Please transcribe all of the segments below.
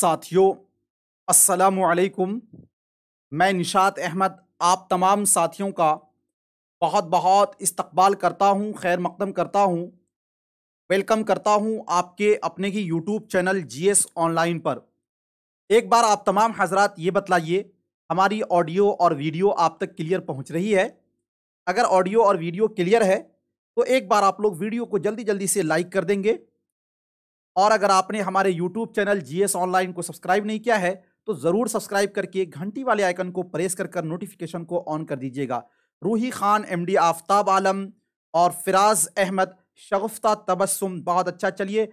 साथियों अस्सलाम मैं निशात अहमद आप तमाम साथियों का बहुत बहुत इस्तकबाल करता हूँ खैर मकदम करता हूँ वेलकम करता हूँ आपके अपने ही YouTube channel G S online पर एक बार आप तमाम हजरात ये बतलाइए हमारी ऑडियो और वीडियो आप तक क्लियर पहुँच रही है अगर ऑडियो और वीडियो क्लियर है तो एक बार आप लोग वीडियो को जल्दी जल्दी से लाइक कर देंगे और अगर आपने हमारे YouTube channel G S online को सब्सक्राइब नहीं किया है तो ज़रूर सब्सक्राइब करके घंटी वाले आइकन को प्रेस कर कर नोटिफिकेशन को ऑन कर दीजिएगा रूही खान एम डी आफ्ताब आलम और फिराज अहमद शगफ्ता तबस्सुम बहुत अच्छा चलिए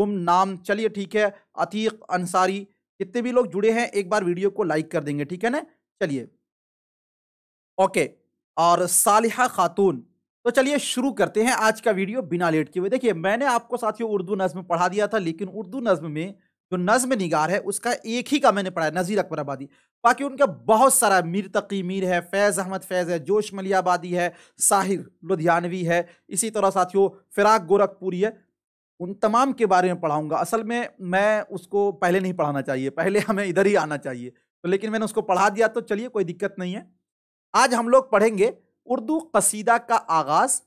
गुम नाम चलिए ठीक है अतीक अंसारी जितने भी लोग जुड़े हैं एक बार वीडियो को लाइक कर देंगे ठीक है ना चलिए ओके और सालिहा खातून तो चलिए शुरू करते हैं आज का वीडियो बिना लेट किए हुए देखिए मैंने आपको साथियों उर्दू नज्म पढ़ा दिया था लेकिन उर्दू नज्म में जो नज्म निगार है उसका एक ही का मैंने पढ़ा नज़ीर अकबर आबादी बाकी उनका बहुत सारा मीर तकी मीर है फैज़ अहमद फैज़ है जोश मलिया आबादी है साहिर लुधियानवी है इसी तरह साथियों फिराक गोरखपुरी है उन तमाम के बारे में पढ़ाऊँगा असल में मैं उसको पहले नहीं पढ़ाना चाहिए पहले हमें इधर ही आना चाहिए तो लेकिन मैंने उसको पढ़ा दिया तो चलिए कोई दिक्कत नहीं है आज हम लोग पढ़ेंगे उर्दू कसीदा का आगाज़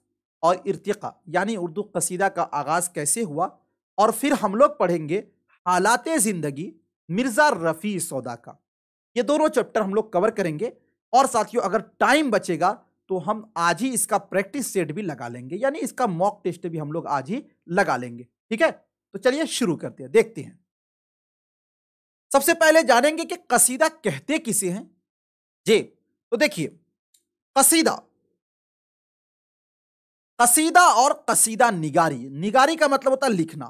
और इर्तिका यानी उर्दू कसीदा का आगाज़ कैसे हुआ और फिर हम लोग पढ़ेंगे हालात ज़िंदगी मिर्ज़ा रफ़ी सौदा का ये दोनों चैप्टर हम लोग कवर करेंगे और साथियों अगर टाइम बचेगा तो हम आज ही इसका प्रैक्टिस सेट भी लगा लेंगे यानी इसका मॉक टेस्ट भी हम लोग आज ही लगा लेंगे ठीक है तो चलिए शुरू करते हैं देखते हैं सबसे पहले जानेंगे कि कसीदा कहते किसे हैं जी तो देखिए कसीदा कसीदा और कसीदा निगारी निगारी का मतलब होता है लिखना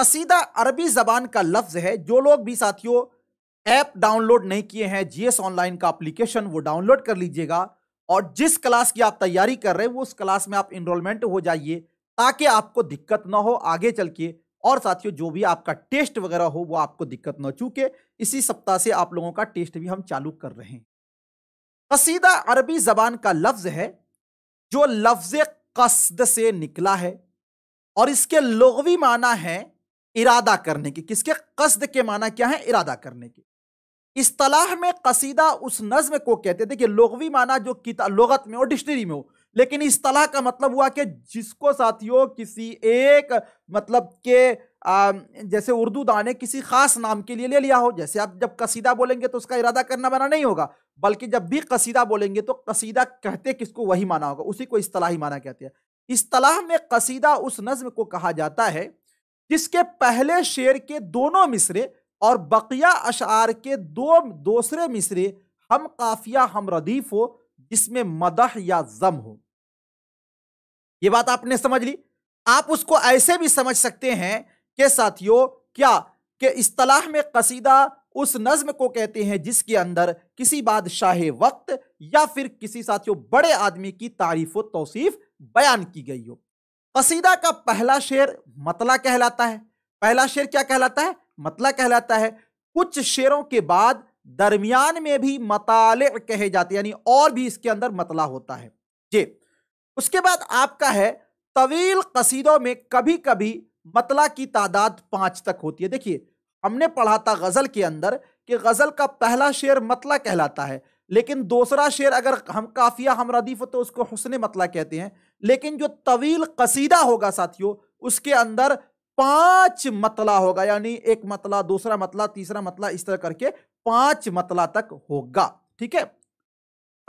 कसीदा अरबी जबान का लफ्ज है जो लोग भी साथियों ऐप डाउनलोड नहीं किए हैं जीएस ऑनलाइन का एप्लीकेशन वो डाउनलोड कर लीजिएगा और जिस क्लास की आप तैयारी कर रहे हैं वो उस क्लास में आप इनरोलमेंट हो जाइए ताकि आपको दिक्कत ना हो आगे चल के और साथियों जो भी आपका टेस्ट वगैरह हो वो आपको दिक्कत ना चूके इसी सप्ताह से आप लोगों का टेस्ट भी हम चालू कर रहे हैं कसीदा अरबी जबान का लफ्ज है जो लफ्ज कसद से निकला है और इसके लोगवी माना है इरादा करने की किसके कसद के माना क्या है इरादा करने की इस्तलाह में कसीदा उस नज्म को कहते थे कि लोगवी माना जो लगत में हो डिक्शनरी में हो लेकिन इस्तलाह का मतलब हुआ कि जिसको साथियों किसी एक मतलब के आ, जैसे उर्दू दाने किसी खास नाम के लिए ले लिया हो जैसे आप जब कसीदा बोलेंगे तो उसका इरादा करना माना नहीं होगा बल्कि जब भी कसीदा बोलेंगे तो कसीदा कहते किसको वही माना होगा उसी को इस्तलाही माना कहते हैं इस्तलाह में कसीदा उस नज्म को कहा जाता है जिसके पहले शेर के दोनों मिसरे और बकिया अशार के दो दूसरे मिसरे हम काफिया हम रदीफ हो जिसमें मदह या जम हो ये बात आपने समझ ली आप उसको ऐसे भी समझ सकते हैं के साथियों क्या कि इस्तलाह में कसीदा उस नज्म को कहते हैं जिसके अंदर किसी बादशाह वक्त या फिर किसी साथियों बड़े आदमी की तारीफ व तोसीफ बयान की गई हो कसीदा का पहला शेर मतला कहलाता है पहला शेर क्या कहलाता है मतला कहलाता है कुछ शेरों के बाद दरमियान में भी मताले कहे जाते यानी और भी इसके अंदर मतला होता है जी उसके बाद आपका है तवील कसीदों में कभी कभी मतला की तादाद पांच तक होती है देखिए हमने पढ़ा था गजल के अंदर कि गजल का पहला शेर मतला कहलाता है लेकिन दूसरा शेर अगर हम काफिया हम रदीफ तो उसको हुसन मतला कहते हैं लेकिन जो तवील कसीदा होगा साथियों उसके अंदर पांच मतला होगा यानी एक मतला दूसरा मतला तीसरा मतला इस तरह करके पांच मतला तक होगा ठीक है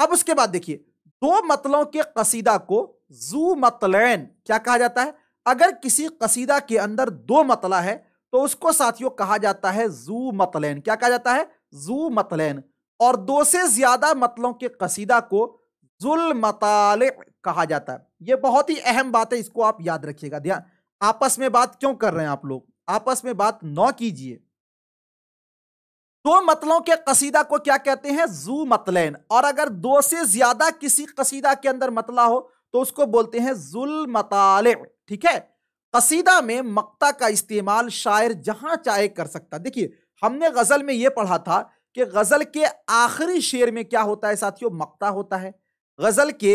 अब उसके बाद देखिए दो मतलों के कसीदा को जू मतलैन क्या कहा जाता है अगर किसी कसीदा के अंदर दो मतला है तो उसको साथियों कहा जाता है जू मतलैन क्या कहा जाता है जू मतलैन और दो से ज्यादा मतलों के कसीदा को जुल मताल कहा जाता है ये बहुत ही अहम बात है इसको आप याद रखिएगा ध्यान आपस में बात क्यों कर रहे हैं आप लोग आपस में बात नौ कीजिए दो मतलों के कसीदा को क्या कहते हैं जू मतलैन और अगर दो से ज्यादा किसी कसीदा के अंदर मतला हो तो उसको बोलते हैं जुल मताल ठीक है कसीदा में मक्ता का इस्तेमाल शायर जहां चाहे कर सकता देखिए हमने गजल में यह पढ़ा था कि गजल के आखिरी शेर में क्या होता है साथियों मक्ता होता है गजल के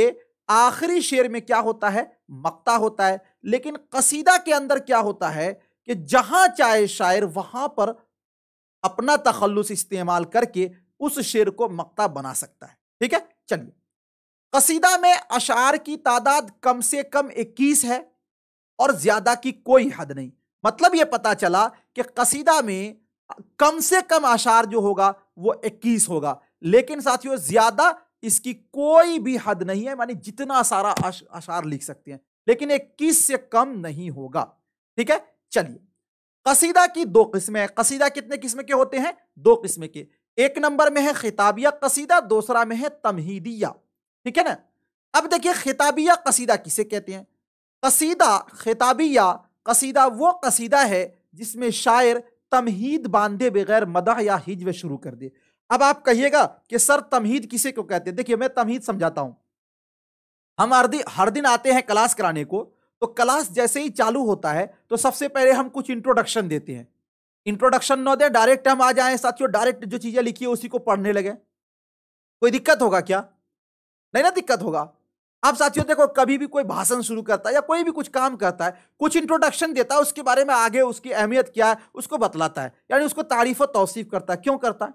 आखिरी शेर में क्या होता है मक्ता होता है लेकिन कसीदा के अंदर क्या होता है कि जहां चाहे शायर वहां पर अपना तखलुस इस्तेमाल करके उस शेर को मक्ता बना सकता है ठीक है चलिए कसीदा में अशार की तादाद कम से कम 21 है और ज्यादा की कोई हद नहीं मतलब ये पता चला कि कसीदा में कम से कम अशार जो होगा वो 21 होगा लेकिन साथियों ज्यादा इसकी कोई भी हद नहीं है मानी जितना सारा अशार लिख सकते हैं लेकिन 21 से कम नहीं होगा ठीक है चलिए कसीदा की दो किस्में कसीदा कितने किस्म के होते हैं दो किस्म के एक नंबर में है खिताबिया कसीदा दूसरा में है तमहीदिया ठीक है ना अब देखिए खिताबिया कसीदा किसे कहते हैं कसीदा खिताबिया कसीदा वो कसीदा है जिसमें शायर तमहीद बांधे बगैर मदह या हिजव शुरू कर दे अब आप कहिएगा कि सर तमहीद किसे को कहते हैं देखिए मैं तमहीद समझाता हूं हम हर दिन आते हैं क्लास कराने को तो क्लास जैसे ही चालू होता है तो सबसे पहले हम कुछ इंट्रोडक्शन देते हैं इंट्रोडक्शन न दे डायरेक्ट हम आ जाए साथियों डायरेक्ट जो चीज़ें लिखी है उसी को पढ़ने लगे कोई दिक्कत होगा क्या नहीं ना दिक्कत होगा आप साथियों देखो कभी भी कोई भाषण शुरू करता है या कोई भी कुछ काम करता है कुछ इंट्रोडक्शन देता है उसके बारे में आगे उसकी अहमियत क्या है उसको बतलाता है यानी उसको तारीफ और तोसीफ करता है क्यों करता है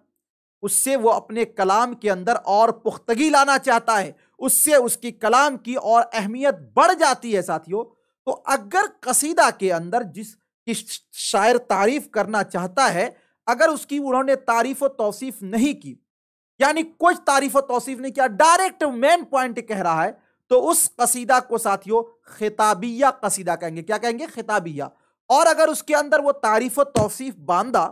उससे वो अपने कलाम के अंदर और पुख्तगी लाना चाहता है उससे उसकी कलाम की और अहमियत बढ़ जाती है साथियों तो अगर कसीदा के अंदर जिस किस शायर तारीफ करना चाहता है अगर उसकी उन्होंने तारीफ और तोसीफ़ नहीं की यानी कुछ तारीफ तोसीफ नहीं किया डायरेक्ट मेन पॉइंट कह रहा है तो उस कसीदा को साथियों खिताबिया कसीदा कहेंगे क्या कहेंगे खिताबिया और अगर उसके अंदर वो तारीफ तोसीफ बांधा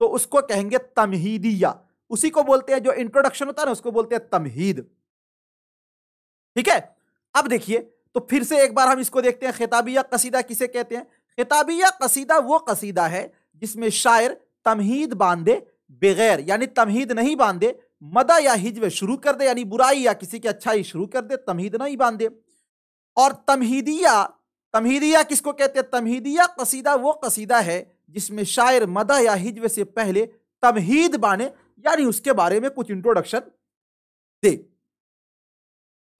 तो उसको कहेंगे तमहीदिया उसी को बोलते हैं जो इंट्रोडक्शन होता है ना उसको बोलते हैं तमहीद ठीक है अब देखिए तो फिर से एक बार हम इसको देखते हैं खिताबिया कसीदा किसे कहते हैं खिताबिया कसीदा वो कसीदा है जिसमें शायर तमहीद बांधे बगैर यानी तमहीद नहीं बांधे मदा या हिजव शुरू कर दे यानी बुराई या किसी की अच्छाई शुरू कर दे तमहीद बांध बांधे और तमहीदिया तमहीदिया किसको कहते हैं तमहीदिया कसीदा वो कसीदा है जिसमें शायर मदा या हिजव से पहले तमहीद बाने यानी उसके बारे में कुछ इंट्रोडक्शन दे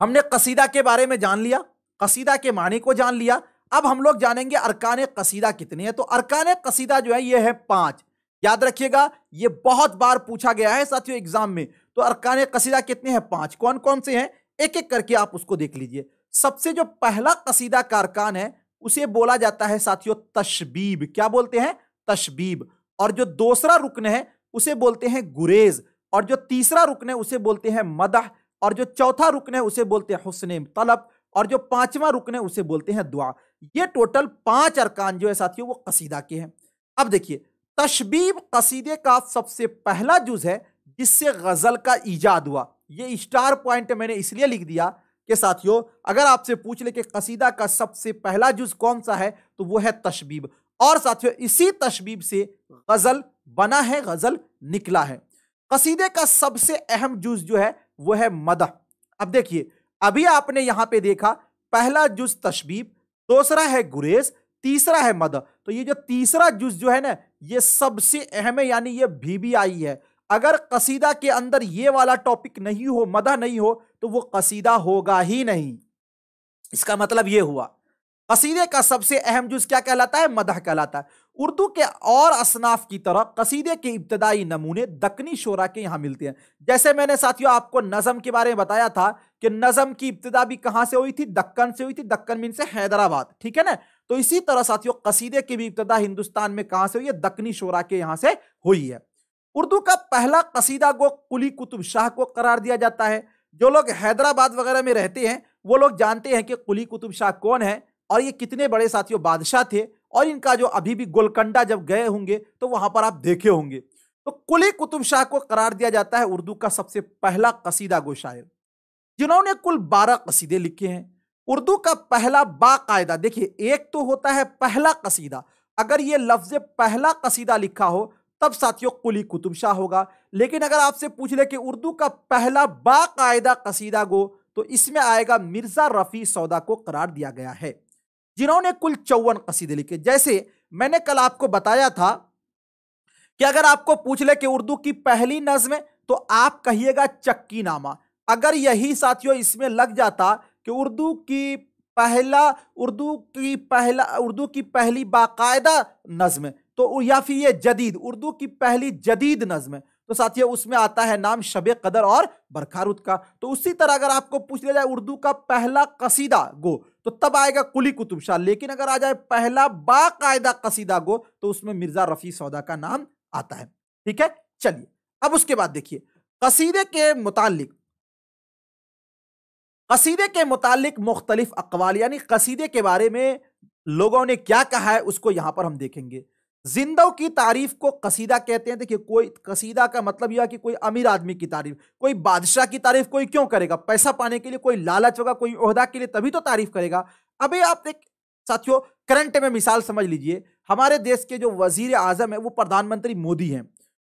हमने कसीदा के बारे में जान लिया कसीदा के माने को जान लिया अब हम लोग जानेंगे अरकान कसीदा कितने हैं तो अरकान कसीदा जो है ये है पांच याद रखिएगा ये बहुत बार पूछा गया है साथियों एग्जाम में तो अरकान कसीदा कितने हैं पांच कौन कौन से हैं एक एक करके आप उसको देख लीजिए सबसे जो पहला कसीदा का अरकान है उसे बोला जाता है साथियों तशबीब क्या बोलते हैं तशबीब और जो दूसरा रुकन है उसे बोलते हैं गुरेज और जो तीसरा रुकन है उसे बोलते हैं मदह और जो चौथा रुकन है उसे बोलते हैं हुसन तलब और जो पांचवा रुकन है उसे बोलते हैं दुआ ये टोटल पांच अरकान जो है साथियों वो कसीदा के हैं अब देखिए तशबीब कसीदे का सबसे पहला जुज है जिससे गज़ल का ईजाद हुआ ये स्टार पॉइंट मैंने इसलिए लिख दिया कि साथियों अगर आपसे पूछ ले कि कसीदा का सबसे पहला जुज कौन सा है तो वो है तशबीब और साथियों इसी तशबीब से गज़ल बना है गज़ल निकला है कसीदे का सबसे अहम जुज जो है वो है मदह अब देखिए अभी आपने यहां पे देखा पहला जुज तशबीब दूसरा है गुरेज तीसरा है मदह तो ये जो तीसरा जुज जो है ना ये सबसे अहम है यानी ये भीबीआई है अगर कसीदा के अंदर ये वाला टॉपिक नहीं हो मदा नहीं हो तो वो कसीदा होगा ही नहीं इसका मतलब ये हुआ कसीदे का सबसे अहम जुज क्या कहलाता है मदह कहलाता है उर्दू के और असनाफ की तरह कसीदे के इब्तदाई नमूने दक्नी शोरा के यहाँ मिलते हैं जैसे मैंने साथियों आपको नज़म के बारे में बताया था कि नज़म की इब्तदा भी कहाँ से हुई थी दक्कन से हुई थी दक्कन मीन से हैदराबाद ठीक है ना तो इसी तरह साथियों कसीदे की भी इब्तदा हिंदुस्तान में कहाँ से हुई है दक्नी शोरा के यहाँ से हुई है उर्दू का पहला कसीदा गो कुली कुतुब शाह को करार दिया जाता है जो लोग हैदराबाद वगैरह में रहते हैं वो लोग जानते हैं कि कुली कुतुब शाह कौन है और ये कितने बड़े साथियों बादशाह थे और इनका जो अभी भी गोलकंडा जब गए होंगे तो वहां पर आप देखे होंगे तो कुली कुतुब शाह को करार दिया जाता है उर्दू का सबसे पहला कसीदा गो शायर जिन्होंने कुल बारह कसीदे लिखे हैं उर्दू का पहला बाकायदा देखिए एक तो होता है पहला कसीदा अगर ये लफ्ज़ पहला कसीदा लिखा हो तब साथियों कुली कुतुब शाह होगा लेकिन अगर आपसे पूछ ले कि उर्दू का पहला बाकायदा कसीदा गो तो इसमें आएगा मिर्ज़ा रफ़ी सौदा को करार दिया गया है जिन्होंने कुल चौवन कसीदे लिखे जैसे मैंने कल आपको बताया था कि अगर आपको पूछ ले कि उर्दू की पहली नज्म तो आप कहिएगा चक्की नामा अगर यही साथियों इसमें लग जाता कि उर्दू की पहला उर्दू की पहला उर्दू की पहली बाकायदा नज्म तो या फिर ये जदीद उर्दू की पहली जदीद नज्म तो साथियों उसमें आता है नाम शब कदर और बरखारुद का तो उसी तरह अगर आपको पूछ लिया जाए उर्दू का पहला कसीदा गो तो तब आएगा कुली कुतुब शाह लेकिन अगर आ जाए पहला बाकायदा कसीदा गो तो उसमें मिर्जा रफ़ी सौदा का नाम आता है ठीक है चलिए अब उसके बाद देखिए कसीदे के मुतालिक कसीदे के मुतालिक मुख्तलिफ अकवाल यानी कसीदे के बारे में लोगों ने क्या कहा है उसको यहाँ पर हम देखेंगे जिंदों की तारीफ को कसीदा कहते हैं देखिए कोई कसीदा का मतलब यह कि कोई अमीर आदमी की तारीफ कोई बादशाह की तारीफ कोई क्यों करेगा पैसा पाने के लिए कोई लालच होगा कोई ओहदा के लिए तभी तो तारीफ करेगा अभी आप एक साथियों करंट में मिसाल समझ लीजिए हमारे देश के जो वजीर आजम है वो प्रधानमंत्री मोदी हैं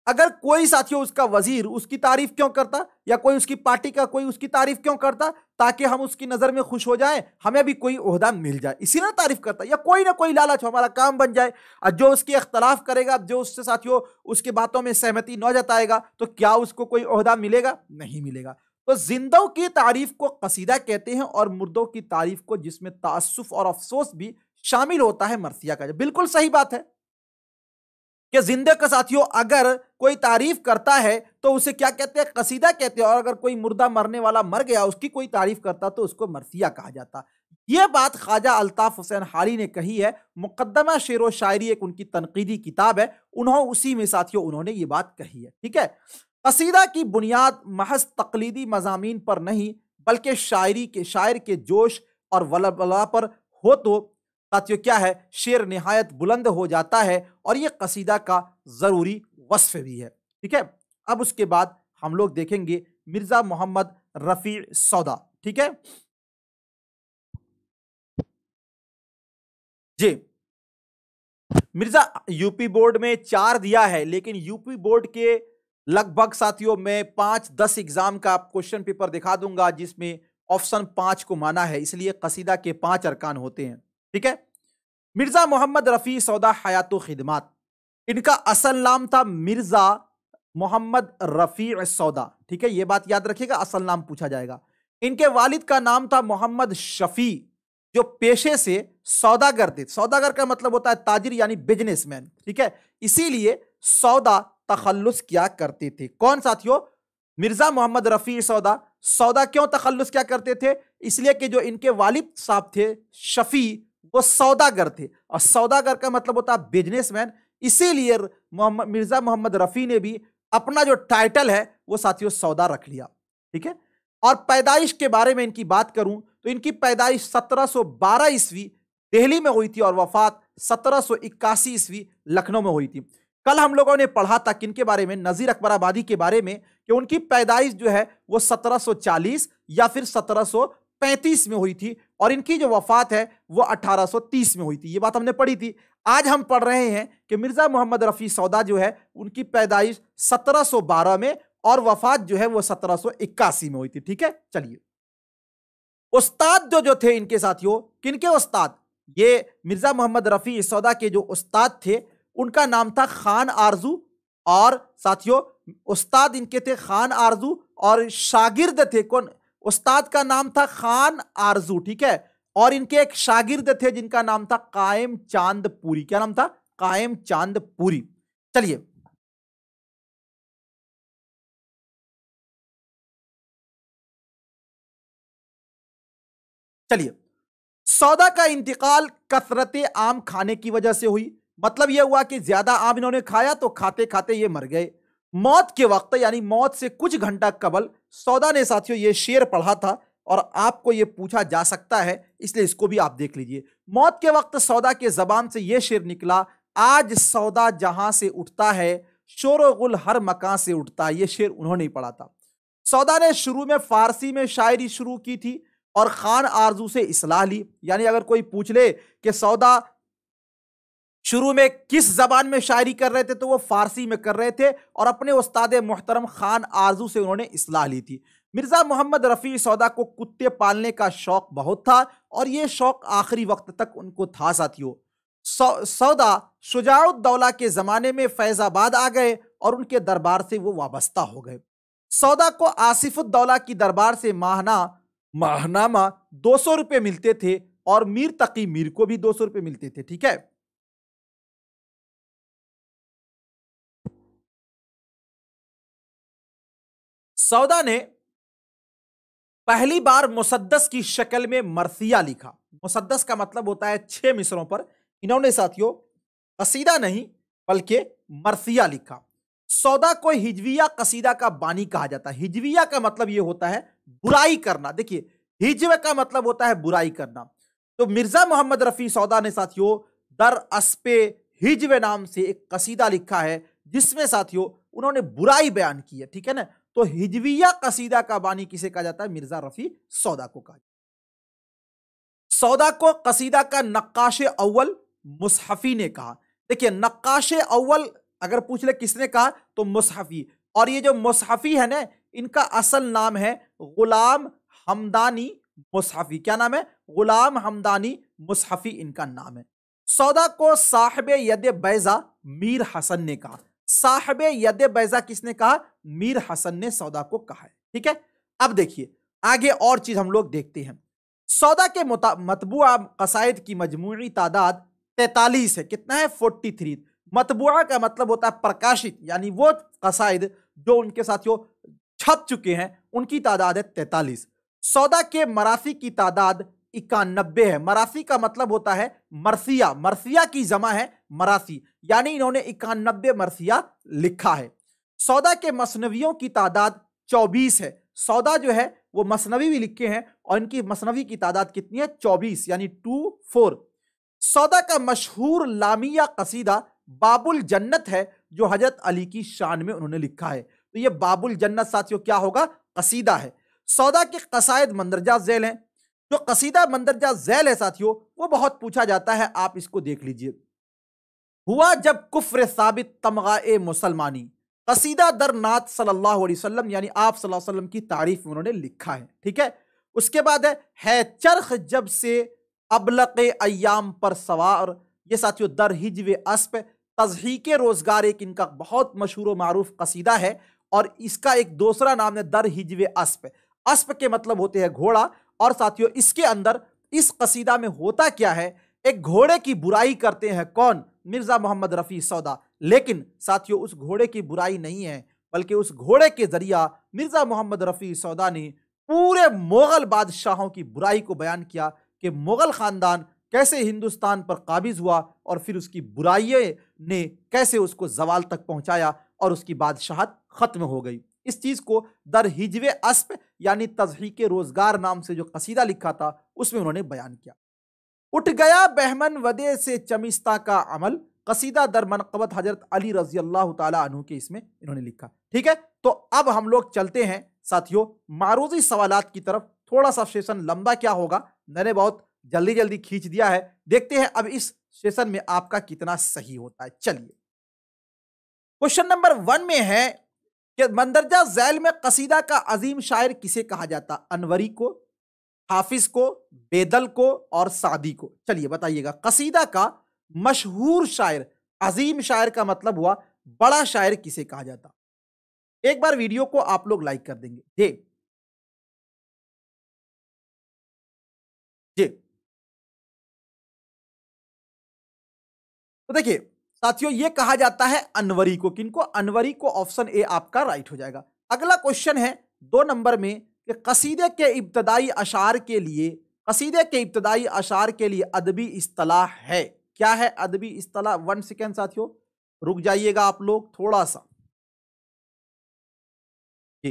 अगर कोई साथियों उसका वजीर उसकी तारीफ क्यों करता या कोई उसकी पार्टी का कोई उसकी तारीफ क्यों करता ताकि हम उसकी नज़र में खुश हो जाए हमें भी कोई अहदा मिल जाए इसी ना तारीफ करता या कोई ना कोई लालच हमारा काम बन जाए और जो उसके अख्तलाफ करेगा जो उससे साथियों उसकी बातों में सहमति न जताएगा तो क्या उसको कोई अहदा मिलेगा नहीं मिलेगा तो जिंदों की तारीफ को कसीदा कहते हैं और मुर्दों की तारीफ को जिसमें तसुफ़ और अफसोस भी शामिल होता है मरसिया का बिल्कुल सही बात है कि जिंदे का साथियों अगर कोई तारीफ करता है तो उसे क्या कहते हैं कसीदा कहते हैं और अगर कोई मुर्दा मरने वाला मर गया उसकी कोई तारीफ करता तो उसको मरसिया कहा जाता ये बात ख्वाजा अल्ताफ़ हुसैन हारी ने कही है मुकदमा शेर व शायरी एक उनकी तनकीदी किताब है उन्होंने उसी में साथियों उन्होंने ये बात कही है ठीक है कसीदा की बुनियाद महज तकलीदी मजामी पर नहीं बल्कि शायरी के शायर के जोश और वलबला पर हो तो साथियों क्या है शेर नहायत बुलंद हो जाता है और ये कसीदा का ज़रूरी वस्फ भी है ठीक है अब उसके बाद हम लोग देखेंगे मिर्ज़ा मोहम्मद रफ़ी सौदा ठीक है जी मिर्ज़ा यूपी बोर्ड में चार दिया है लेकिन यूपी बोर्ड के लगभग साथियों में पांच दस एग्ज़ाम का क्वेश्चन पेपर दिखा दूंगा जिसमें ऑप्शन पांच को माना है इसलिए कसीदा के पांच अरकान होते हैं ठीक है मिर्जा मोहम्मद रफ़ी सौदा हयात खिदमात इनका असल नाम था मिर्जा मोहम्मद रफ़ी सौदा ठीक है ये बात याद रखिएगा असल नाम पूछा जाएगा इनके वालिद का नाम था मोहम्मद शफ़ी जो पेशे से सौदागर थे सौदागर का मतलब होता है ताजिर यानी बिजनेसमैन ठीक है इसीलिए सौदा तखल्लुस क्या करते थे कौन साथियों मिर्जा मोहम्मद रफ़ी सौदा सौदा क्यों तखल्लुस क्या करते थे इसलिए कि जो इनके वालिद साहब थे शफ़ी वो सौदागर थे और सौदागर का मतलब होता है बिजनेसमैन इसीलिए मिर्जा मोहम्मद रफ़ी ने भी अपना जो टाइटल है वो साथियों सौदा रख लिया ठीक है और पैदाइश के बारे में इनकी बात करूं तो इनकी पैदाइश 1712 ईस्वी दिल्ली में हुई थी और वफात 1781 ईस्वी लखनऊ में हुई थी कल हम लोगों ने पढ़ा था किन के बारे में नज़ीर अकबर आबादी के बारे में कि उनकी पैदाइश जो है वो 1740 या फिर 1735 में हुई थी और इनकी जो वफात है वो 1830 में हुई थी ये बात हमने पढ़ी थी आज हम पढ़ रहे हैं कि मिर्ज़ा मोहम्मद रफ़ी सौदा जो है उनकी पैदाइश 1712 में और वफात जो है वो 1781 में हुई थी ठीक है चलिए उस्ताद जो जो थे इनके साथियों किनके उस्ताद ये मिर्ज़ा मोहम्मद रफ़ी सौदा के जो उस्ताद थे उनका नाम था खान आरजू और साथियों उस्ताद इनके थे खान आरजू और शागिर्द थे कौन उस्ताद का नाम था खान आरजू ठीक है और इनके एक शागिर्द थे जिनका नाम था कायम चांद पूरी क्या नाम था कायम चांद पूरी चलिए चलिए सौदा का इंतकाल कसरत आम खाने की वजह से हुई मतलब यह हुआ कि ज्यादा आम इन्होंने खाया तो खाते खाते ये मर गए मौत के वक्त यानी मौत से कुछ घंटा कबल सौदा ने साथियों ये शेर पढ़ा था और आपको ये पूछा जा सकता है इसलिए इसको भी आप देख लीजिए मौत के वक्त सौदा के जबान से ये शेर निकला आज सौदा जहां से उठता है शोरगुल हर मकान से उठता है ये शेर उन्होंने नहीं पढ़ा था सौदा ने शुरू में फारसी में शायरी शुरू की थी और खान आरजू से इसलाह ली यानी अगर कोई पूछ ले कि सौदा शुरू में किस जबान में शायरी कर रहे थे तो वो फारसी में कर रहे थे और अपने उस्ताद मोहतरम खान आरजू से उन्होंने इसलाह ली थी मिर्ज़ा मोहम्मद रफ़ी सौदा को कुत्ते पालने का शौक़ बहुत था और ये शौक़ आखिरी वक्त तक उनको था साथियों सौ, सौदा शुजाउद्दौला के ज़माने में फैज़ाबाद आ गए और उनके दरबार से वो वाबस्ता हो गए सौदा को आसिफुद्दौला की दरबार से माहना माहनामा दो सौ रुपये मिलते थे और मीर तकी मीर को भी दो सौ रुपये मिलते थे ठीक है सौदा ने पहली बार मुसद्दस की शक्ल में मरसिया लिखा मुसद्दस का मतलब होता है छह मिसरों पर इन्होंने साथियों कसीदा नहीं बल्कि मरसिया लिखा सौदा को हिजविया कसीदा का बानी कहा जाता है हिजविया का मतलब यह होता है बुराई करना देखिए हिजव का मतलब होता है बुराई करना तो मिर्जा मोहम्मद रफी सौदा ने साथियों दर अस्पे हिजवे नाम से एक कसीदा लिखा है जिसमें साथियों उन्होंने बुराई बयान की है ठीक है ना तो हिजविया कसीदा का बानी किसे कहा जाता है मिर्जा रफी सौदा को कहा सौदा को कसीदा का नक्काश अव्वल मुसहफी ने कहा देखिए नक्काश अव्वल अगर पूछ ले किसने कहा तो मुसहफी और ये जो मुसहफी है ना इनका असल नाम है गुलाम हमदानी मुसहफी क्या नाम है गुलाम हमदानी मुसहफी इनका नाम है सौदा को साहब यद बैजा मीर हसन ने कहा साहब यद बैजा किसने कहा मीर हसन ने सौदा को कहा है ठीक है अब देखिए आगे और चीज हम लोग देखते हैं सौदा के मतबुआ कसायद की मजमूरी तादाद तैतालीस है कितना है फोर्टी थ्री मतबुआ का मतलब होता है प्रकाशित यानी वो कसायद जो उनके साथियों छप चुके हैं उनकी तादाद है तैतालीस सौदा के मराफी की तादाद इक्यानबे है मराफी का मतलब होता है मरसिया मरसिया की जमा है मरासी यानी इन्होंने इक्यानबे मरसियात लिखा है सौदा के मसनवियों की तादाद चौबीस है सौदा जो है वो मसनवी भी लिखे हैं और इनकी मसनवी की तादाद कितनी है चौबीस यानी टू फोर सौदा का मशहूर लामिया कसीदा बाबुल जन्नत है जो हजरत अली की शान में उन्होंने लिखा है तो ये बाबुल जन्नत साथियों क्या होगा कसीदा है सौदा के कसायद मंदरजा जैल हैं जो कसीदा मंदरजा झैल है साथियों वो बहुत पूछा जाता है आप इसको देख लीजिए हुआ जब कुफ्र साबित तमगा ए मुसलमानी कसीदा दर नात सल्लल्लाहु अलैहि वसल्लम यानी आप सल्लल्लाहु अलैहि वसल्लम की तारीफ उन्होंने लिखा है ठीक है उसके बाद है है चरख जब से अबलक अयाम पर सवार ये साथियों दर हिजव असप तजहीक रोज़गार एक इनका बहुत मशहूर व मरूफ कसीदा है और इसका एक दूसरा नाम है दर हिजव असप असप के मतलब होते हैं घोड़ा और साथियों इसके अंदर इस कसीदा में होता क्या है एक घोड़े की बुराई करते हैं कौन मिर्ज़ा मोहम्मद रफ़ी सौदा लेकिन साथियों उस घोड़े की बुराई नहीं है बल्कि उस घोड़े के ज़रिया मिर्ज़ा मोहम्मद रफ़ी सौदा ने पूरे मुग़ल बादशाहों की बुराई को बयान किया कि मुग़ल ख़ानदान कैसे हिंदुस्तान पर काबिज़ हुआ और फिर उसकी बुराइये ने कैसे उसको जवाल तक पहुँचाया और उसकी बादशाहत ख़त्म हो गई इस चीज़ को दर हिजवे अस्प यानी तजहीक रोज़गार नाम से जो कसीदा लिखा था उसमें उन्होंने बयान किया उठ गया बहमन वदे से चमिस्ता का अमल कसीदा दर मनकबत हजरत अली रजी अल्लाह तु के इसमें इन्होंने लिखा ठीक है तो अब हम लोग चलते हैं साथियों मारूजी सवाल की तरफ थोड़ा सा सेशन लंबा क्या होगा मैंने बहुत जल्दी जल्दी खींच दिया है देखते हैं अब इस सेशन में आपका कितना सही होता है चलिए क्वेश्चन नंबर वन में है कि मंदरजा जैल में कसीदा का अजीम शायर किसे कहा जाता अनवरी को हाफिज को बेदल को और सादी को चलिए बताइएगा कसीदा का मशहूर शायर अजीम शायर का मतलब हुआ बड़ा शायर किसे कहा जाता एक बार वीडियो को आप लोग लाइक कर देंगे जे जे तो देखिए साथियों ये कहा जाता है अनवरी को किनको अनवरी को ऑप्शन ए आपका राइट हो जाएगा अगला क्वेश्चन है दो नंबर में कि कसीदे के इब्तदाई अशार के लिए कसीदे के इब्तदाई अशार के लिए अदबी असलाह है क्या है अदबी असलाह वन सेकेंड साथियों रुक जाइएगा आप लोग थोड़ा सा ये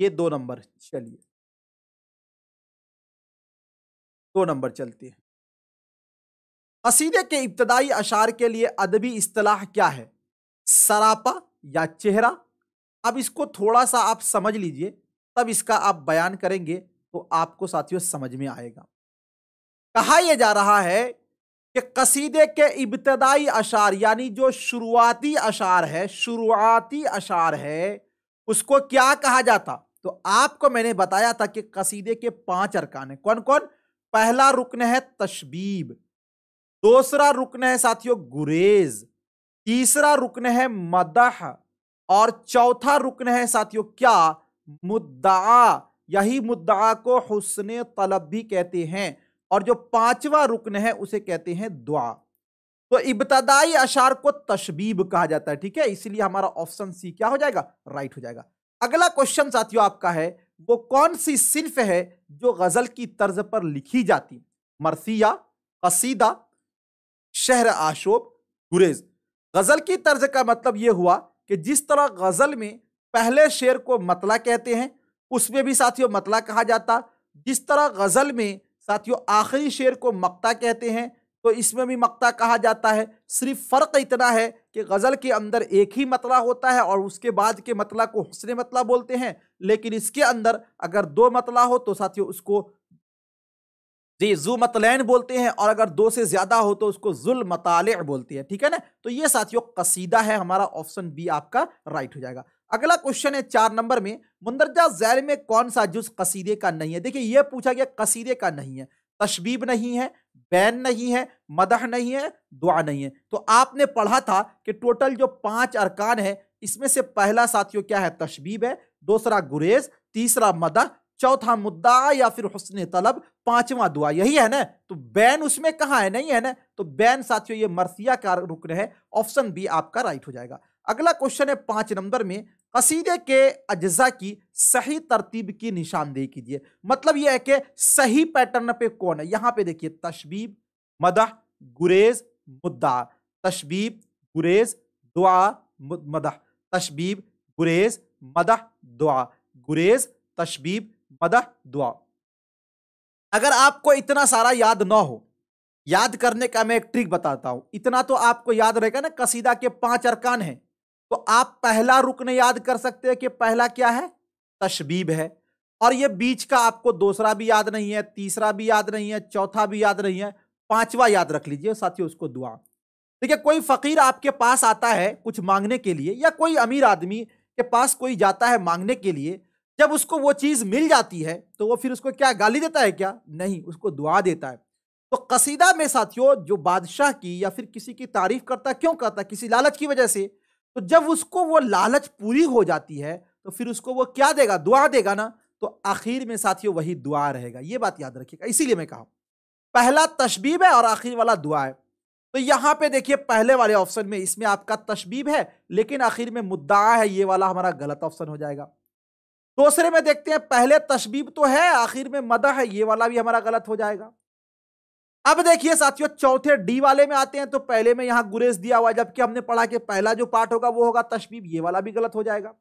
ये दो नंबर चलिए दो नंबर चलते हैं कसीदे के इब्तदाई अशार के लिए अदबी अतलाह क्या है सरापा या चेहरा अब इसको थोड़ा सा आप समझ लीजिए तब इसका आप बयान करेंगे तो आपको साथियों समझ में आएगा कहा यह जा रहा है कि कसीदे के इब्तदाई अशार यानी जो शुरुआती अशार है शुरुआती अशार है उसको क्या कहा जाता तो आपको मैंने बताया था कि कसीदे के पांच अरकान है कौन कौन पहला रुकन है तशबीब दूसरा रुकन है साथियों गुरेज तीसरा रुकन है मदह और चौथा रुकन है साथियों क्या मुद्दा यही मुद्दा को हुसन तलब भी कहते हैं और जो पांचवा रुकन है उसे कहते हैं दुआ तो इब्तदाई अशार को तशबीब कहा जाता है ठीक है इसलिए हमारा ऑप्शन सी क्या हो जाएगा राइट हो जाएगा अगला क्वेश्चन साथियों आपका है वो कौन सी सिंफ है जो गजल की तर्ज पर लिखी जाती मरसिया कसीदा शहर आशोब गुरेज गजल की तर्ज का मतलब यह हुआ कि जिस तरह गजल में पहले शेर को मतला कहते हैं उसमें भी साथियों मतला कहा जाता जिस तरह गज़ल में साथियों आखिरी शेर को मक्ता कहते हैं तो इसमें भी मक्ता कहा जाता है सिर्फ फ़र्क इतना है कि गज़ल के अंदर एक ही मतला होता है और उसके बाद के मतला को हसन मतला बोलते हैं लेकिन इसके अंदर अगर दो मतला हो तो साथियों उसको जी जू मतलैन बोलते हैं और अगर दो से ज़्यादा हो तो उसको जुल मताल बोलते हैं ठीक है ना तो ये साथियों कसीदा है हमारा ऑप्शन बी आपका राइट हो जाएगा अगला क्वेश्चन है चार नंबर में मुंदरजा जैल में कौन सा जुज कसीदे का नहीं है देखिए यह पूछा गया कसीदे का नहीं है तशबीब नहीं है बैन नहीं है मदह नहीं है दुआ नहीं है तो आपने पढ़ा था कि टोटल जो पांच अरकान है इसमें से पहला साथियों क्या है तशबीब है दूसरा गुरेज तीसरा मदह चौथा मुद्दा या फिर हसन तलब पांचवा दुआ यही है ना तो बैन उसमें कहाँ है नहीं है ना तो बैन साथियों ये मरसिया का रुकन है ऑप्शन बी आपका राइट हो जाएगा अगला क्वेश्चन है पांच नंबर में कसीदे के अज्जा की सही तरतीब की निशानदेही कीजिए मतलब यह है कि सही पैटर्न पे कौन है यहां पे देखिए तशबीब मदह गुरेज मुद्दा तशबीब गुरेज दुआ मदह तशबीब गुरेज मदह दुआ गुरेज तशबीब मदह दुआ अगर आपको इतना सारा याद ना हो याद करने का मैं एक ट्रिक बताता हूं इतना तो आपको याद रहेगा ना कसीदा के पांच अरकान हैं तो आप पहला रुकन याद कर सकते हैं कि पहला क्या है तशबीब है और ये बीच का आपको दूसरा भी याद नहीं है तीसरा भी याद नहीं है चौथा भी याद नहीं है पांचवा याद रख लीजिए साथियों उसको दुआ देखिए कोई फकीर आपके पास आता है कुछ मांगने के लिए या कोई अमीर आदमी के पास कोई जाता है मांगने के लिए जब उसको वो चीज़ मिल जाती है तो वो फिर उसको क्या गाली देता है क्या नहीं उसको दुआ देता है तो कसीदा में साथियों जो बादशाह की या फिर किसी की तारीफ करता क्यों करता किसी लालच की वजह से तो जब उसको वो लालच पूरी हो जाती है तो फिर उसको वो क्या देगा दुआ देगा ना तो आखिर में साथियों वही दुआ रहेगा ये बात याद रखिएगा इसीलिए मैं कहा पहला तशबीब है और आखिर वाला दुआ है तो यहाँ पे देखिए पहले वाले ऑप्शन में इसमें आपका तशबीब है लेकिन आखिर में मुद्दा है ये वाला हमारा गलत ऑप्शन हो जाएगा दूसरे में देखते हैं पहले तशबीब तो है आखिर में मदा है ये वाला भी हमारा गलत हो जाएगा अब देखिए साथियों चौथे डी वाले में आते हैं तो पहले में यहां गुरेज दिया हुआ जबकि हमने पढ़ा कि पहला जो पार्ट होगा वो होगा तशबीब ये वाला भी गलत हो जाएगा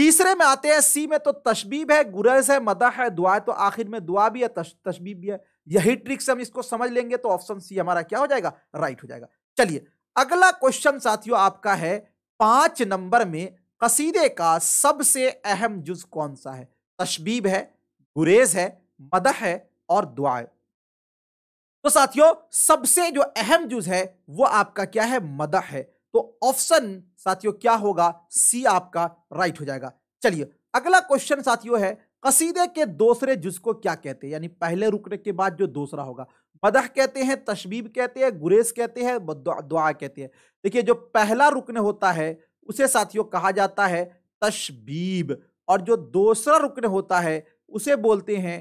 तीसरे में आते हैं सी में तो तशबीब है गुरेज है मदा है दुआ है तो आखिर में दुआ भी है तशबीब भी है यही ट्रिक से हम इसको समझ लेंगे तो ऑप्शन सी हमारा क्या हो जाएगा राइट हो जाएगा चलिए अगला क्वेश्चन साथियों आपका है पांच नंबर में कसीदे का सबसे अहम जुज कौन सा है तशबीब है गुरेज है मदह है और दुआ है तो साथियों सबसे जो अहम जूज है वो आपका क्या है मदह है तो ऑप्शन साथियों क्या होगा सी आपका राइट हो जाएगा चलिए अगला क्वेश्चन साथियों है कसीदे के दूसरे जुज को क्या कहते हैं यानी पहले रुकने के बाद जो दूसरा होगा मदह कहते हैं तशबीब कहते हैं गुरेज कहते हैं दुआ कहते हैं देखिए जो पहला रुकने होता है उसे साथियों कहा जाता है तशबीब और जो दूसरा रुकने होता है उसे बोलते हैं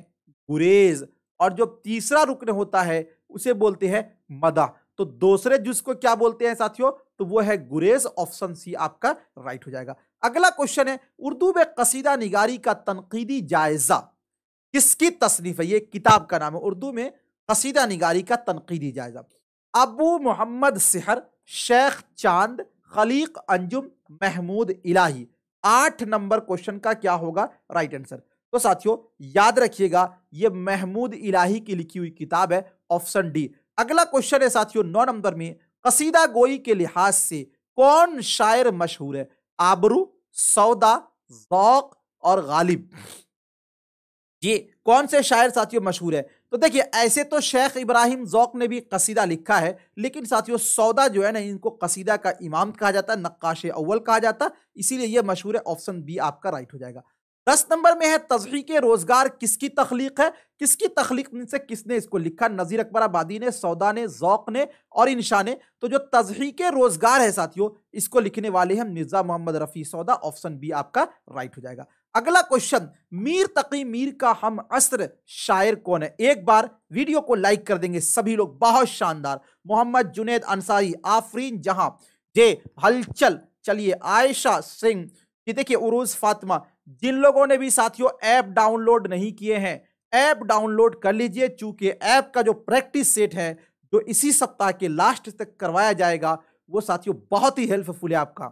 गुरेज और जो तीसरा रुकन होता है उसे बोलते हैं मदा तो दूसरे जूस को क्या बोलते हैं साथियों तो वो है गुरेज ऑप्शन सी आपका राइट हो जाएगा अगला क्वेश्चन है उर्दू में कसीदा निगारी का तनकीदी जायजा किसकी तसनीफ है ये किताब का नाम है उर्दू में कसीदा निगारी का तनकीदी जायजा अबू मोहम्मद सिहर शेख चांद खलीक अंजुम महमूद इलाही आठ नंबर क्वेश्चन का क्या होगा राइट आंसर तो साथियों याद रखिएगा ये महमूद इलाही की लिखी हुई किताब है ऑप्शन डी अगला क्वेश्चन है साथियों नौ नंबर में कसीदा गोई के लिहाज से कौन शायर मशहूर है आबरू सौदा जौक और गालिब ये कौन से शायर साथियों मशहूर है तो देखिए ऐसे तो शेख इब्राहिम जौक ने भी कसीदा लिखा है लेकिन साथियों सौदा जो है ना इनको कसीदा का इमाम कहा जाता है नक्काश अव्वल कहा जाता है इसीलिए यह मशहूर है ऑप्शन बी आपका राइट हो जाएगा दस नंबर में है के रोजगार किसकी तखलीक है किसकी तखलीक से किसने इसको लिखा नजीर अकबर आबादी ने सौदा ने जौक ने और इंशा ने तो जो के रोजगार है साथियों इसको लिखने वाले हैं मिर्जा मोहम्मद रफी सौदा ऑप्शन बी आपका राइट हो जाएगा अगला क्वेश्चन मीर तकी मीर का हम अस्त्र शायर कौन है एक बार वीडियो को लाइक कर देंगे सभी लोग बहुत शानदार मोहम्मद जुनेद अंसारी आफरीन जहां जे हलचल चलिए आयशा सिंह कि देखिए उरूज फातिमा जिन लोगों ने भी साथियों ऐप डाउनलोड नहीं किए हैं ऐप डाउनलोड कर लीजिए चूंकि ऐप का जो प्रैक्टिस सेट है जो इसी सप्ताह के लास्ट तक करवाया जाएगा वो साथियों बहुत ही हेल्पफुल है आपका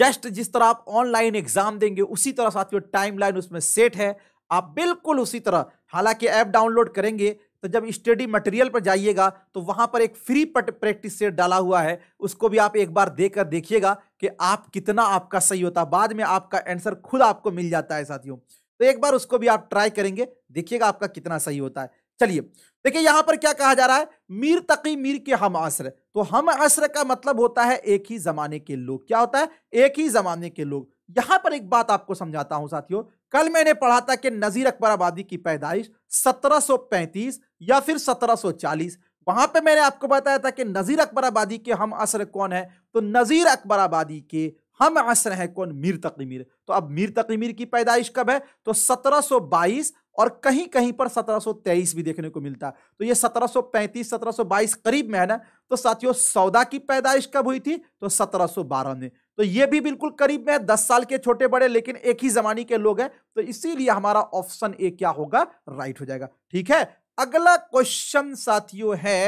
जस्ट जिस तरह आप ऑनलाइन एग्जाम देंगे उसी तरह साथियों टाइमलाइन उसमें सेट है आप बिल्कुल उसी तरह हालांकि ऐप डाउनलोड करेंगे तो जब स्टडी मटेरियल पर जाइएगा तो वहां पर एक फ्री प्रैक्टिस सेट डाला हुआ है उसको भी आप एक बार देकर देखिएगा कि आप कितना आपका सही होता है बाद में आपका आंसर खुद आपको मिल जाता है साथियों तो एक बार उसको भी आप ट्राई करेंगे देखिएगा आपका कितना सही होता है चलिए देखिए यहां पर क्या कहा जा रहा है मीर तकी मीर के हम असर तो हम असर का मतलब होता है एक ही जमाने के लोग क्या होता है एक ही जमाने के लोग यहां पर एक बात आपको समझाता हूं साथियों कल मैंने पढ़ा था कि नजीर अकबर आबादी की पैदाइश 1735 या फिर 1740 वहां पे मैंने आपको बताया था कि नज़ीर अकबर आबादी के हम असर कौन है तो नज़ीर अकबर आबादी के हम असर है कौन मीर मीर तो अब मीर मीर की पैदाइश कब है तो 1722 और कहीं कहीं पर 1723 भी देखने को मिलता तो ये 1735 1722 करीब में है ना तो साथियों सौदा की पैदाइश कब हुई थी तो 1712 में तो ये भी बिल्कुल करीब में है दस साल के छोटे बड़े लेकिन एक ही जमाने के लोग हैं तो इसीलिए हमारा ऑप्शन ए क्या होगा राइट हो जाएगा ठीक है अगला क्वेश्चन साथियों है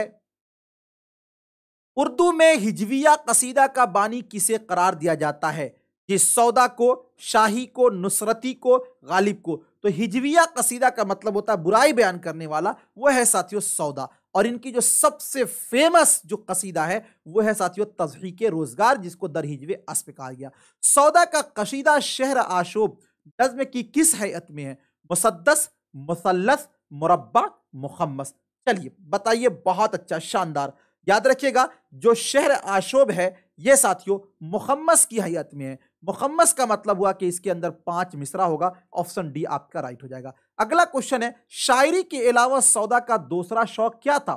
उर्दू में हिजविया कसीदा का बानी किसे करार दिया जाता है जिस सौदा को शाही को नुसरती को गालिब को तो हिजविया कसीदा का मतलब होता है बुराई बयान करने वाला वह है साथियों सौदा और इनकी जो सबसे फेमस जो कसीदा है वह है साथियों के रोजगार जिसको दर हिजव अस्प कहा गया सौदा का कशीदा शहर आशोब नज्म की किस हैत में है मुसदस मुसलस मुरबा मुखमस चलिए बताइए बहुत अच्छा शानदार याद रखिएगा जो शहर आशोब है ये साथियों मुखमस की हयात में है मुखम्मस का मतलब हुआ कि इसके अंदर पांच मिसरा होगा ऑप्शन डी आपका राइट हो जाएगा अगला क्वेश्चन है शायरी के अलावा सौदा का दूसरा शौक क्या था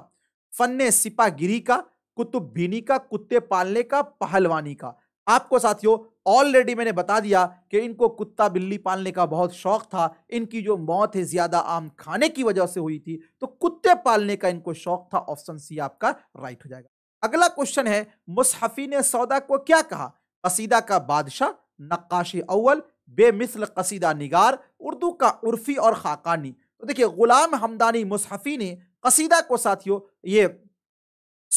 फन सिपागिरी का कुतुबीनी का कुत्ते पालने का पहलवानी का आपको साथियों ऑलरेडी मैंने बता दिया कि इनको कुत्ता बिल्ली पालने का बहुत शौक था इनकी जो मौत है ज़्यादा आम खाने की वजह से हुई थी तो कुत्ते पालने का इनको शौक था ऑप्शन सी आपका राइट हो जाएगा अगला क्वेश्चन है मुसहफी ने सौदा को क्या कहा कसीदा का बादशाह नक्काशी अव्वल बेमिसल कसीदा निगार उर्दू का उर्फी और खाकानी तो देखिए गुलाम हमदानी मुसहफी ने कसीदा को साथियों ये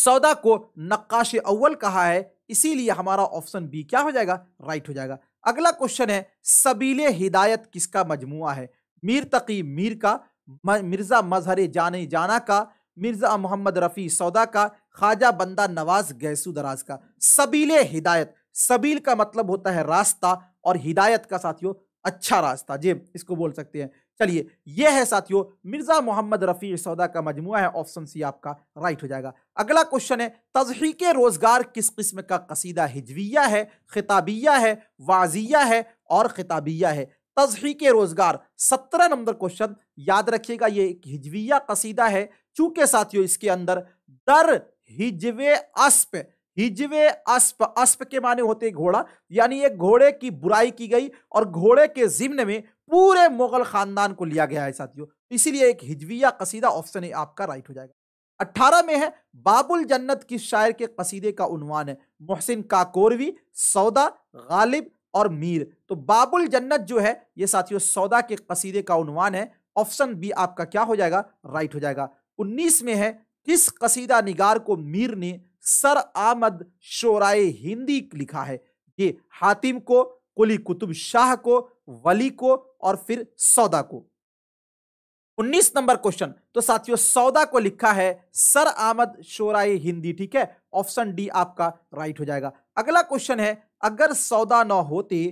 सौदा को नक्काश अव्वल कहा है इसीलिए हमारा ऑप्शन बी क्या हो जाएगा राइट हो जाएगा अगला क्वेश्चन है सबीले हिदायत किसका मजमुआ है मीर तकी मीर का मिर्ज़ा मजहर जाने जाना का मिर्ज़ा मोहम्मद रफ़ी सौदा का ख्वाजा बंदा नवाज गैसु दराज का सबील हिदायत सबील का मतलब होता है रास्ता और हिदायत का साथियों अच्छा रास्ता जी इसको बोल सकते हैं चलिए ये है साथियों मिर्ज़ा मोहम्मद रफ़ी सौदा का मजमु है ऑप्शन सी आपका राइट हो जाएगा अगला क्वेश्चन है तजहीक रोज़गार किस किस्म का कसीदा हिजविया है खिताबिया है वाजिया है और खिताबिया है तजहीक रोज़गार सत्रह नंबर क्वेश्चन याद रखिएगा ये एक हिजविया कसीदा है चूंकि साथियों इसके अंदर दर हिजवे अस्प हिजवे अस्प अस्प के माने होते घोड़ा यानी एक घोड़े की बुराई की गई और घोड़े के जिम्न में पूरे मुगल खानदान को लिया गया है साथियों इसीलिए एक हिजविया कसीदा ऑप्शन आपका राइट हो जाएगा अट्ठारह में है बाबुल जन्नत की शायर के कसीदे का उनवान है मोहसिन काकोरवी सौदा गालिब और मीर तो बाबुल जन्नत जो है ये साथियों सौदा के कसीदे का उनवान है ऑप्शन बी आपका क्या हो जाएगा राइट हो जाएगा उन्नीस में है किस कसीदा निगार को मीर ने सर आमद शोराए हिंदी लिखा है ये हातिम को कुली कुतुब शाह को वली को और फिर सौदा को 19 नंबर क्वेश्चन तो साथियों सौदा को लिखा है सर आमद शोराए हिंदी ठीक है ऑप्शन डी आपका राइट हो जाएगा अगला क्वेश्चन है अगर सौदा न होते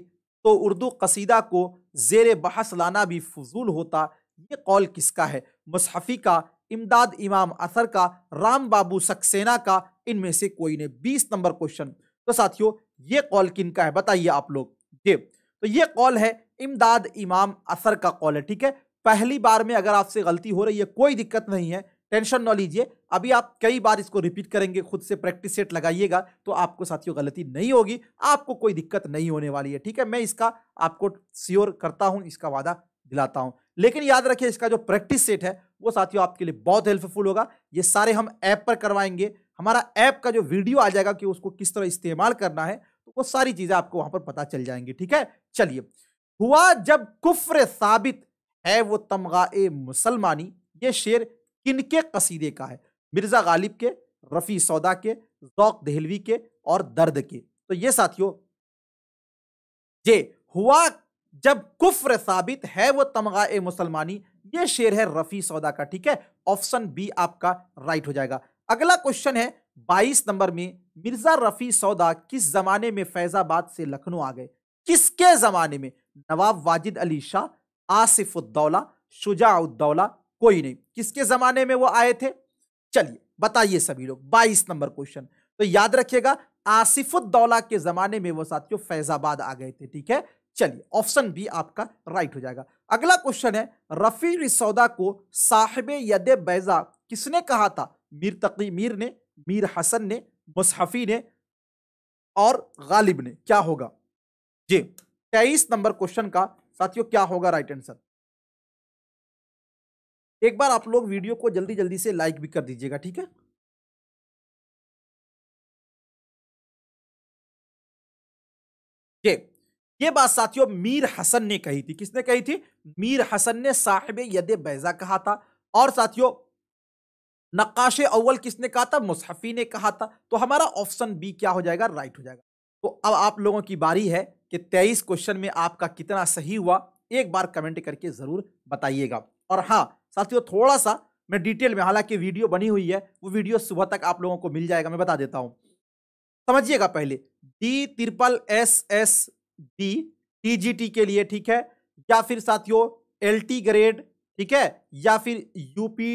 तो उर्दू कसीदा को जेर बहस लाना भी फजूल होता ये कौल किसका है मुसहफ़ी का इमदाद इमाम असर का राम बाबू सक्सेना का इनमें से कोई ने बीस नंबर क्वेश्चन तो साथियों ये कॉल किन का है बताइए आप लोग जी तो ये कॉल है इमदाद इमाम असर का कॉल है ठीक है पहली बार में अगर आपसे गलती हो रही है कोई दिक्कत नहीं है टेंशन ना लीजिए अभी आप कई बार इसको रिपीट करेंगे खुद से प्रैक्टिस सेट लगाइएगा तो आपको साथियों गलती नहीं होगी आपको कोई दिक्कत नहीं होने वाली है ठीक है मैं इसका आपको श्योर करता हूँ इसका वादा दिलाता हूँ लेकिन याद रखिए इसका जो प्रैक्टिस सेट है वो साथियों आपके लिए बहुत हेल्पफुल होगा ये सारे हम ऐप पर करवाएंगे हमारा ऐप का जो वीडियो आ जाएगा कि उसको किस तरह इस्तेमाल करना है तो वो सारी चीज़ें आपको वहां पर पता चल जाएंगी ठीक है चलिए हुआ जब कुफ्र साबित है वो तमगा ए मुसलमानी ये शेर किनके कसीदे का है मिर्ज़ा गालिब के रफ़ी सौदा के जौक दहलवी के और दर्द के तो ये साथियों ये हुआ जब कुफ्र साबित है वो तमगा ए मुसलमानी ये शेर है रफ़ी सौदा का ठीक है ऑप्शन बी आपका राइट हो जाएगा अगला क्वेश्चन है 22 नंबर में मिर्जा रफी सौदा किस जमाने में फैजाबाद से लखनऊ आ गए किसके जमाने में नवाब वाजिद अली शाह आसिफ उद्दौला शुजा उद्दौला कोई नहीं किसके जमाने में वो आए थे चलिए बताइए सभी लोग 22 नंबर क्वेश्चन तो याद रखिएगा आसिफुद्दौला के जमाने में वो साथियों फैजाबाद आ गए थे ठीक है चलिए ऑप्शन बी आपका राइट हो जाएगा अगला क्वेश्चन है रफी रिसौदा को साहिब यद बैजा किसने कहा था मीर तकी मीर ने मीर हसन ने मुसहफ़ी ने और गालिब ने क्या होगा जी तेईस नंबर क्वेश्चन का साथियों क्या होगा राइट आंसर एक बार आप लोग वीडियो को जल्दी जल्दी से लाइक भी कर दीजिएगा ठीक है ये ये बात साथियों मीर हसन ने कही थी किसने कही थी मीर हसन ने साहिब यद बैजा कहा था और साथियों नक्काश अव्वल किसने कहा था मुसहफ़ी ने कहा था तो हमारा ऑप्शन बी क्या हो जाएगा राइट हो जाएगा तो अब आप लोगों की बारी है कि तेईस क्वेश्चन में आपका कितना सही हुआ एक बार कमेंट करके ज़रूर बताइएगा और हाँ साथियों थोड़ा सा मैं डिटेल में हालांकि वीडियो बनी हुई है वो वीडियो सुबह तक आप लोगों को मिल जाएगा मैं बता देता हूँ समझिएगा पहले D triple S S D T G T के लिए ठीक है या फिर साथियों एल टी ग्रेड ठीक है या फिर UP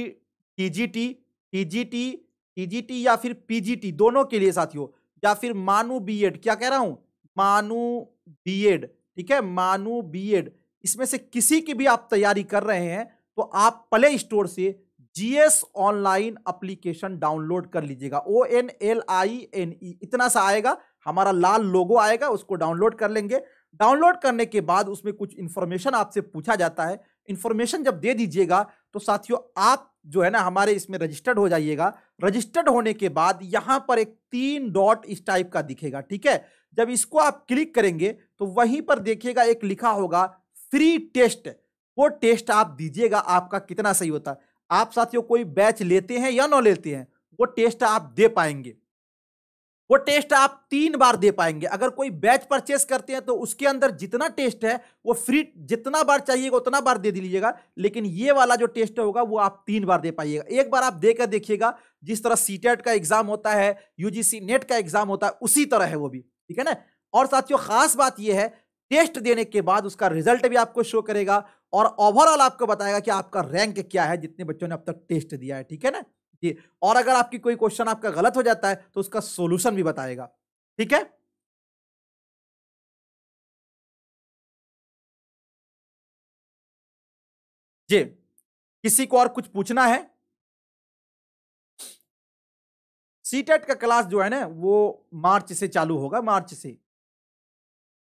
T G T TGT TGT या फिर पीजीटी दोनों के लिए साथियों या फिर मानू बीएड क्या कह रहा हूं मानू बीएड ठीक है मानू बीएड इसमें से किसी की भी आप तैयारी कर रहे हैं तो आप प्ले स्टोर से जीएस ऑनलाइन एप्लीकेशन डाउनलोड कर लीजिएगा O N L I N E इतना सा आएगा हमारा लाल लोगो आएगा उसको डाउनलोड कर लेंगे डाउनलोड करने के बाद उसमें कुछ इन्फॉर्मेशन आपसे पूछा जाता है इन्फॉर्मेशन जब दे दीजिएगा तो साथियों आप जो है ना हमारे इसमें रजिस्टर्ड हो जाइएगा रजिस्टर्ड होने के बाद यहाँ पर एक तीन डॉट इस टाइप का दिखेगा ठीक है जब इसको आप क्लिक करेंगे तो वहीं पर देखिएगा एक लिखा होगा फ्री टेस्ट वो टेस्ट आप दीजिएगा आपका कितना सही होता है आप साथियों कोई बैच लेते हैं या ना लेते हैं वो टेस्ट आप दे पाएंगे वो टेस्ट आप तीन बार दे पाएंगे अगर कोई बैच परचेस करते हैं तो उसके अंदर जितना टेस्ट है वो फ्री जितना बार चाहिएगा उतना बार दे दीजिएगा लेकिन ये वाला जो टेस्ट होगा वो आप तीन बार दे पाइएगा एक बार आप देकर देखिएगा जिस तरह सी का एग्जाम होता है यूजीसी नेट का एग्जाम होता है उसी तरह है वो भी ठीक है ना और साथियों खास बात यह है टेस्ट देने के बाद उसका रिजल्ट भी आपको शो करेगा और ओवरऑल आपको बताएगा कि आपका रैंक क्या है जितने बच्चों ने अब तक टेस्ट दिया है ठीक है ना ये और अगर आपकी कोई क्वेश्चन आपका गलत हो जाता है तो उसका सोल्यूशन भी बताएगा ठीक है जी किसी को और कुछ पूछना है सीटेट e का क्लास जो है ना वो मार्च से चालू होगा मार्च से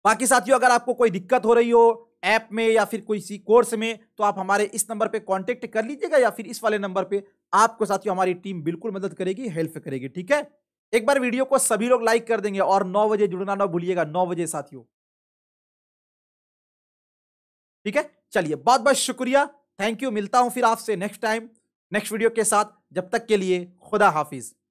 बाकी साथियों अगर आपको कोई दिक्कत हो रही हो ऐप में या फिर सी कोर्स में तो आप हमारे इस नंबर पे कांटेक्ट कर लीजिएगा या फिर इस वाले नंबर पे आपको साथियों हमारी टीम बिल्कुल मदद करेगी हेल्प करेगी ठीक है एक बार वीडियो को सभी लोग लाइक कर देंगे और नौ बजे जुड़ना ना भूलिएगा नौ बजे साथियों ठीक है चलिए बहुत बहुत शुक्रिया थैंक यू मिलता हूं फिर आपसे नेक्स्ट टाइम नेक्स्ट वीडियो के साथ जब तक के लिए खुदा हाफिज़